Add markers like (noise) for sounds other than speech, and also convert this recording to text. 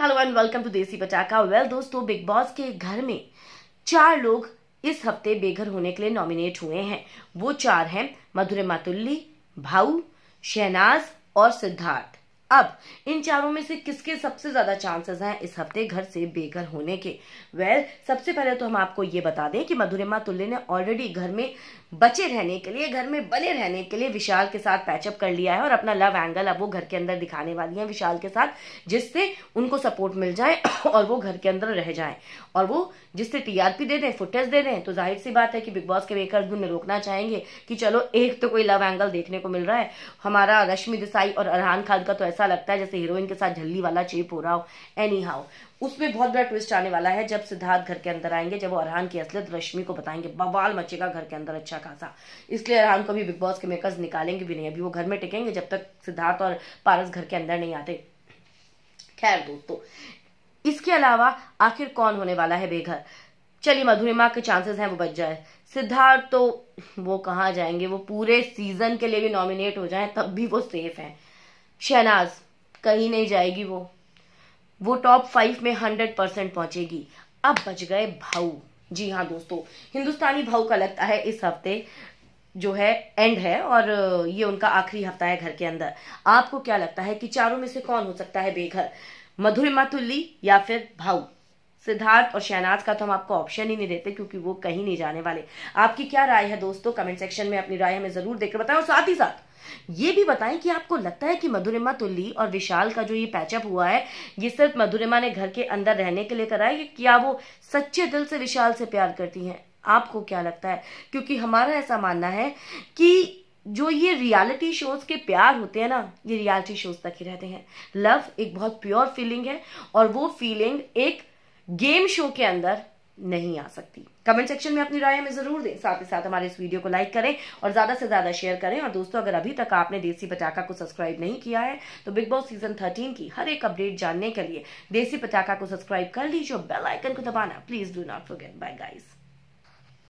hello and welcome to देसी पटाखा well दोस्तों बिग बॉस के घर में चार लोग इस हफ्ते बेघर होने के लिए नॉमिनेट हुए हैं वो चार हैं मधुरे मातुल्ली भाऊ शहनाज और सिद्धार्थ अब इन चारों में से किसके सबसे ज्यादा चांसेस हैं इस हफ्ते घर से बेघर होने के वेल well, सबसे पहले तो हम आपको ये बता दें कि मधुरिमा तुल्ले ने ऑलरेडी घर में बचे रहने के लिए घर में बने रहने के लिए विशाल के साथ पैचअप कर लिया है और अपना लव एंगल अब वो घर के अंदर दिखाने वाली है विशाल के साथ जिससे उनको सपोर्ट मिल जाए (coughs) और वो घर के अंदर रह जाए और वो जिससे टीआरपी दे दें फुटेज दे दें तो जाहिर सी बात है कि बिग बॉस के मेकर उन्हें रोकना चाहेंगे कि चलो एक तो कोई लव एंगल देखने को मिल रहा है हमारा रश्मि देसाई और अरहान खान का तो ऐसा ऐसा लगता है जैसे हीरोइन के साथ झल्ली वाला चेप हो रहा हो एनी हाउ उसमें बहुत बड़ा ट्विस्ट आने वाला है जब सिद्धार्थ घर के अंदर आएंगे जब वो अरहान की असलियत रश्मि को बताएंगे बवाल मचेगा घर के अंदर अच्छा खासा इसलिए अरहान को भी बिग बॉस के मेकर्स निकालेंगे भी नहीं अभी वो घर में टिकेंगे जब तक सिद्धार्थ और पारस घर के अंदर नहीं आते खैर दोस्तों इसके अलावा आखिर कौन होने वाला है बेघर चलिए मधुरिमा के चांसेस हैं वो बच जाए सिद्धार्थ तो वो कहाँ जाएंगे वो पूरे सीजन के लिए भी नॉमिनेट हो जाए तब भी वो सेफ हैं शहनाज कहीं नहीं जाएगी वो वो टॉप फाइव में हंड्रेड परसेंट पहुंचेगी अब बच गए भाऊ जी हाँ दोस्तों हिंदुस्तानी भाऊ का लगता है इस हफ्ते जो है एंड है और ये उनका आखिरी हफ्ता है घर के अंदर आपको क्या लगता है कि चारों में से कौन हो सकता है बेघर मधुरिमा तुल्ली या फिर भाऊ सिद्धार्थ और शहनाज का तो हम आपको ऑप्शन ही नहीं देते क्योंकि वो कहीं नहीं जाने वाले आपकी क्या राय है दोस्तों कमेंट सेक्शन में अपनी राय हमें जरूर देकर बताएं और साथ ही साथ ये भी बताएं कि आपको लगता है कि मधुरिमा तुल्ली तो और विशाल का जो ये पैचअप हुआ है ये सिर्फ मधुरिमा ने घर के अंदर रहने के लिए करा है क्या वो सच्चे दिल से विशाल से प्यार करती है आपको क्या लगता है क्योंकि हमारा ऐसा मानना है कि जो ये रियलिटी शोज के प्यार होते हैं ना ये रियलिटी शोज तक ही रहते हैं लव एक बहुत प्योर फीलिंग है और वो फीलिंग एक गेम शो के अंदर नहीं आ सकती कमेंट सेक्शन में अपनी राय हमें जरूर दें साथ ही साथ हमारे इस वीडियो को लाइक करें और ज्यादा से ज्यादा शेयर करें और दोस्तों अगर अभी तक आपने देसी पटाखा को सब्सक्राइब नहीं किया है तो बिग बॉस सीजन 13 की हर एक अपडेट जानने के लिए देसी पटाखा को सब्सक्राइब कर लीजिए बेल आइकन को दबाना please do not forget bye guys